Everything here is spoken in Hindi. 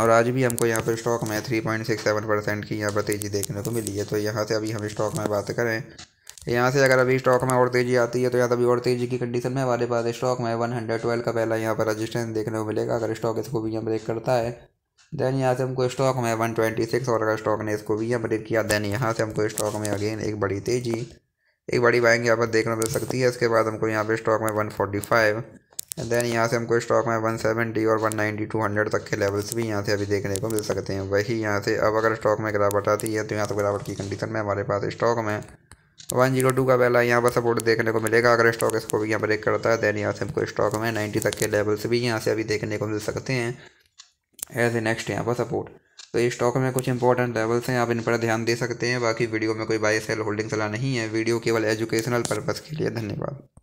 और आज भी हमको यहाँ पर स्टॉक में three point six seven percent की यहाँ पर तेज़ी देखने को मिली है तो यहाँ से अभी हम स्टॉक में बात करें यहाँ से अगर अभी स्टॉक में और तेज़ी आती है तो यहाँ अभी और तेज़ी की कंडीशन में हमारे पास स्टॉक में वन हंड्रेड ट्वेल्व का पहला यहाँ पर रजिस्टेंस देखने को मिलेगा अगर स्टॉक इसको भी यहाँ ब्रेक करता है देन यहाँ से हमको स्टॉक में वन ट्वेंटी सिक्स और अगर स्टॉक ने इसको भी यहाँ ब्रेक किया देन यहाँ से हमको स्टॉक में अगेन एक बड़ी तेज़ी एक बड़ी बाइंग यहाँ पर देखने मिल सकती है इसके बाद हमको यहाँ पर स्टॉक में वन फोर्टी फाइव देन यहाँ से हमको स्टॉक में वन सेवेंटी और वन टू हंड्रेड तक के लेवल्स भी यहाँ से अभी देखने को मिल सकते हैं वही यहाँ से अब अगर स्टॉक में गिरावट आती है तो यहाँ से गिरावट की कंडीशन में हमारे पास स्टॉक में वन जीरो टू का पहला यहाँ पर सपोर्ट देखने को मिलेगा अगर स्टॉक इसको भी यहाँ ब्रेक करता है देन यहाँ से हमको स्टॉक में नाइन्टी तक के लेवल्स भी यहाँ से अभी देखने को मिल सकते हैं एज ए नेक्स्ट यहाँ पर सपोर्ट तो ये स्टॉक में कुछ इंपॉर्टेंट लेवल्स हैं आप इन पर ध्यान दे सकते हैं बाकी वीडियो में कोई बाय सेल होल्डिंग सलाह नहीं है वीडियो केवल एजुकेशनल पर्पज़ के लिए धन्यवाद